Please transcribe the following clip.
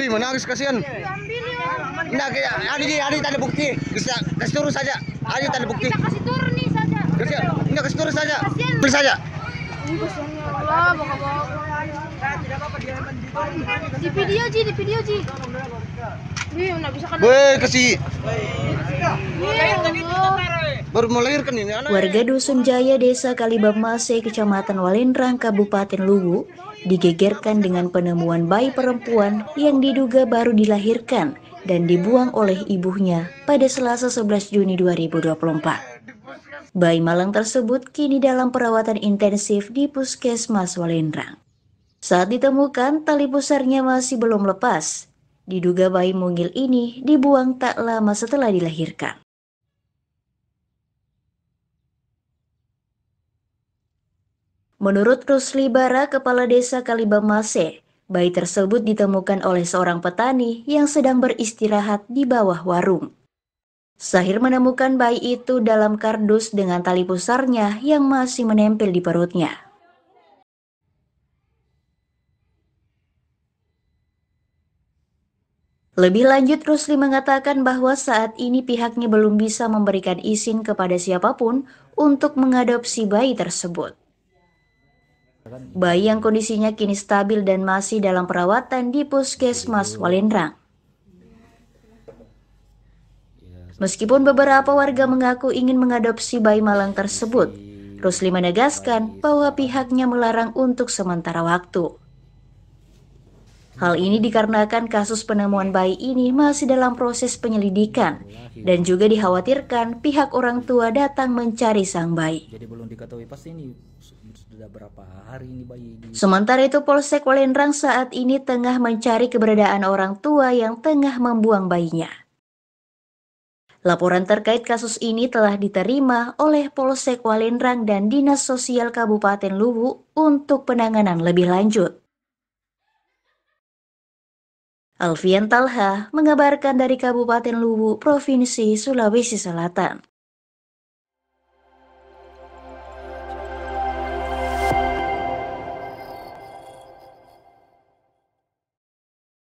Wih, menangis kasihan. Enggak, kayak Adi, Adi tadi bukti. Bisa kasih turun saja. Adi tadi bukti. Kita kasih turun nih saja. Kasih, enggak kasih turun saja. Beli saja. Allah, Di video Ji, di video Ji. Wih, enggak bisa kan. Wih, kasih. Wih, Warga Dusun Jaya Desa Kalibamase, Kecamatan Walendrang, Kabupaten Luwu, digegerkan dengan penemuan bayi perempuan yang diduga baru dilahirkan dan dibuang oleh ibunya pada Selasa 11 Juni 2024. Bayi malang tersebut kini dalam perawatan intensif di Puskesmas Walendrang. Saat ditemukan, tali pusarnya masih belum lepas. Diduga bayi mungil ini dibuang tak lama setelah dilahirkan. Menurut Rusli Bara, Kepala Desa Kalibamase, bayi tersebut ditemukan oleh seorang petani yang sedang beristirahat di bawah warung. Sahir menemukan bayi itu dalam kardus dengan tali pusarnya yang masih menempel di perutnya. Lebih lanjut, Rusli mengatakan bahwa saat ini pihaknya belum bisa memberikan izin kepada siapapun untuk mengadopsi bayi tersebut. Bayi yang kondisinya kini stabil dan masih dalam perawatan di Puskesmas iya. Walendrang. Iya. Meskipun beberapa warga mengaku ingin mengadopsi bayi malang tersebut, iya. Rusli menegaskan bahwa pihaknya melarang untuk sementara waktu. Hal ini dikarenakan kasus penemuan bayi ini masih dalam proses penyelidikan dan juga dikhawatirkan pihak orang tua datang mencari sang bayi. Jadi belum diketahui pasti ini sudah berapa hari ini bayi. Ini. Sementara itu Polsek Walendrang saat ini tengah mencari keberadaan orang tua yang tengah membuang bayinya. Laporan terkait kasus ini telah diterima oleh Polsek Walendrang dan Dinas Sosial Kabupaten Luwu untuk penanganan lebih lanjut. Alfian Talha mengabarkan dari Kabupaten Luwu, Provinsi Sulawesi Selatan.